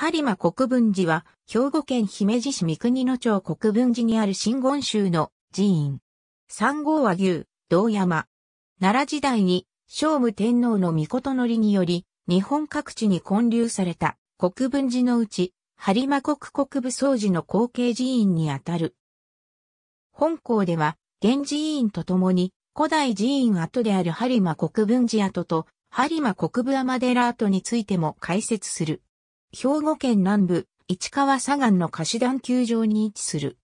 播磨国分寺は、兵庫県姫路市三国野町国分寺にある新言宗の寺院。三号和牛、道山。奈良時代に、聖武天皇の御事のりにより、日本各地に建立された国分寺のうち、播磨国国部総寺の後継寺院にあたる。本校では、現寺院とともに、古代寺院跡である播磨国分寺跡と、播磨国部天寺跡についても解説する。兵庫県南部、市川左岸の貸団球場に位置する。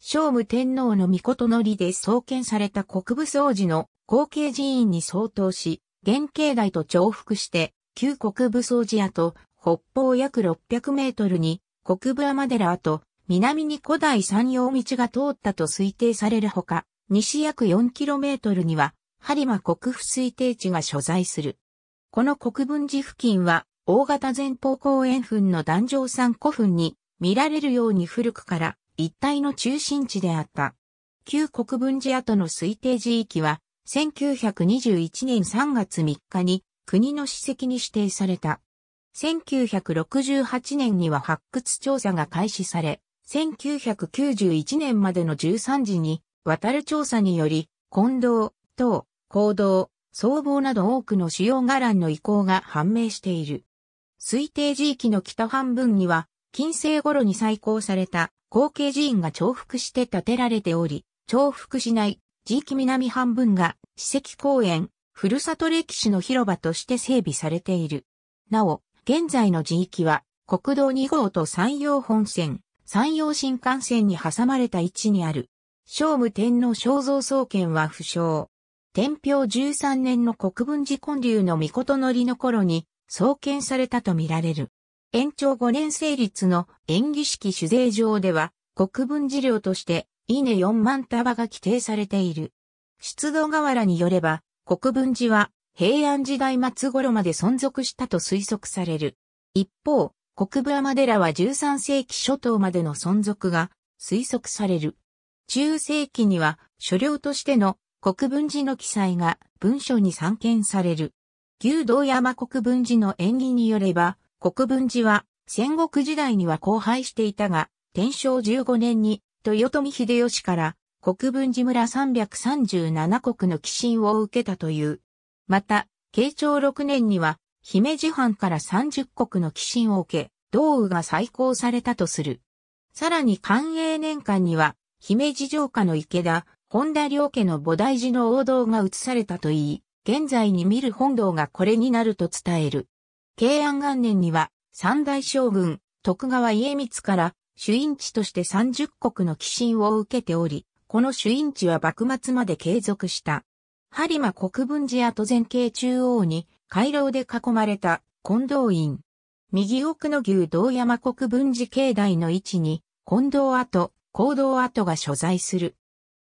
聖武天皇の御事のりで創建された国武総寺の後継寺院に相当し、原境内と重複して、旧国武総寺跡、北方約600メートルに国武天寺跡、南に古代山陽道が通ったと推定されるほか、西約4トルには、播磨国府推定地が所在する。この国分寺付近は、大型前方後円墳の壇上山古墳に見られるように古くから一帯の中心地であった。旧国分寺跡の推定地域は、1921年3月3日に国の史跡に指定された。1968年には発掘調査が開始され、1991年までの13時に、渡る調査により、近道、等、行動、僧帽など多くの主要伽藍の遺構が判明している。推定地域の北半分には、近世頃に再興された後継寺院が重複して建てられており、重複しない地域南半分が史跡公園、ふるさと歴史の広場として整備されている。なお、現在の地域は国道2号と山陽本線、山陽新幹線に挟まれた位置にある。聖武天皇肖像創建は不詳。天平13年の国分寺建立の御事のりの頃に創建されたとみられる。延長5年成立の演技式酒税上では、国分事業として、稲4万束が規定されている。出土河原によれば、国分寺は平安時代末頃まで存続したと推測される。一方、国分山寺は13世紀初頭までの存続が推測される。中世紀には所領としての国分寺の記載が文書に散見される。旧道山国分寺の縁起によれば、国分寺は戦国時代には荒廃していたが、天正15年に豊臣秀吉から国分寺村337国の寄進を受けたという。また、慶長6年には姫路藩から30国の寄進を受け、道雨が再興されたとする。さらに寛永年間には、姫路城下の池田、本田良家の菩提寺の王道が移されたといい、現在に見る本堂がこれになると伝える。慶安元年には、三大将軍、徳川家光から、主因地として三十国の寄進を受けており、この主因地は幕末まで継続した。播磨国分寺跡前景中央に、回廊で囲まれた、近藤院。右奥の牛堂山国分寺境内の位置に、近藤跡、高堂跡が所在する。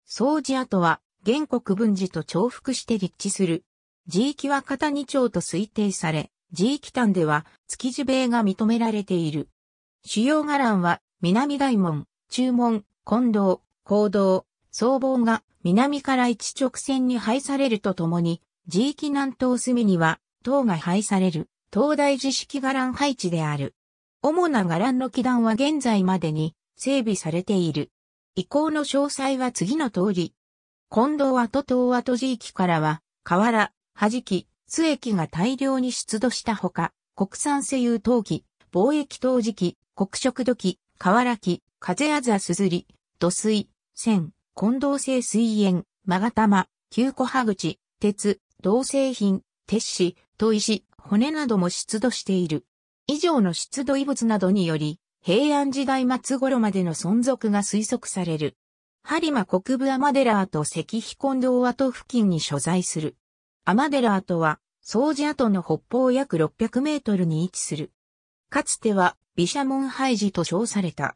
掃除跡は、現国分寺と重複して立地する。地域は片2丁と推定され、地域単では築地米が認められている。主要伽藍は南大門、中門、近道、高道、総門が南から一直線に配されるとともに、地域南東隅には塔が配される東大寺式伽藍配置である。主な伽藍の基壇は現在までに整備されている。移行の詳細は次の通り。近道跡東跡地域からは、河原、弾き、津液が大量に出土したほか、国産製油陶器、貿易陶磁器、黒色土器、瓦器、風あざすずり、土水、線、混同性水煙、勾玉、旧古葉口、鉄、銅製品、鉄子、砥石、骨なども出土している。以上の出土遺物などにより、平安時代末頃までの存続が推測される。播磨国部アマデラーと石碑混同跡付近に所在する。アマデラ跡は、掃除跡の北方約600メートルに位置する。かつては、モ沙門廃寺と称された。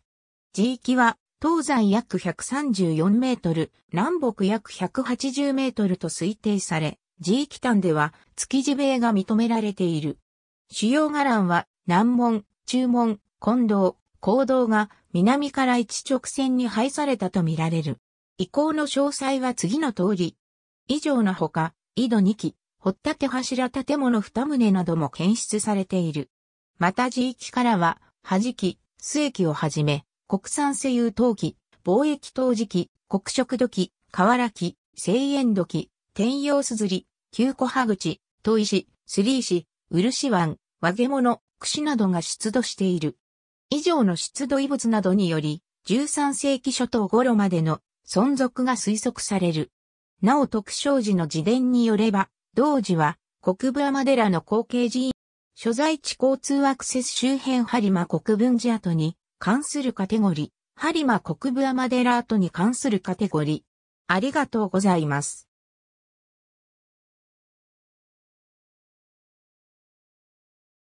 地域は、東西約134メートル、南北約180メートルと推定され、地域端では、築地米が認められている。主要伽藍は、南門、中門、近道、行道が南から一直線に配されたとみられる。移行の詳細は次の通り。以上のほか、井戸2基、掘立柱建物2棟なども検出されている。また地域からは、弾き、須駅をはじめ、国産製油陶器、貿易陶磁器、国色土器、瓦器、製塩土器、天陽すずり、旧古葉口、砥石、すり石、漆湾、和毛物、串などが出土している。以上の出土遺物などにより、13世紀初頭頃までの存続が推測される。なお徳勝寺の自伝によれば、同時は国部天寺の後継寺院、所在地交通アクセス周辺播磨国分寺跡に関するカテゴリー、播磨国部天寺跡に関するカテゴリー。ありがとうございます。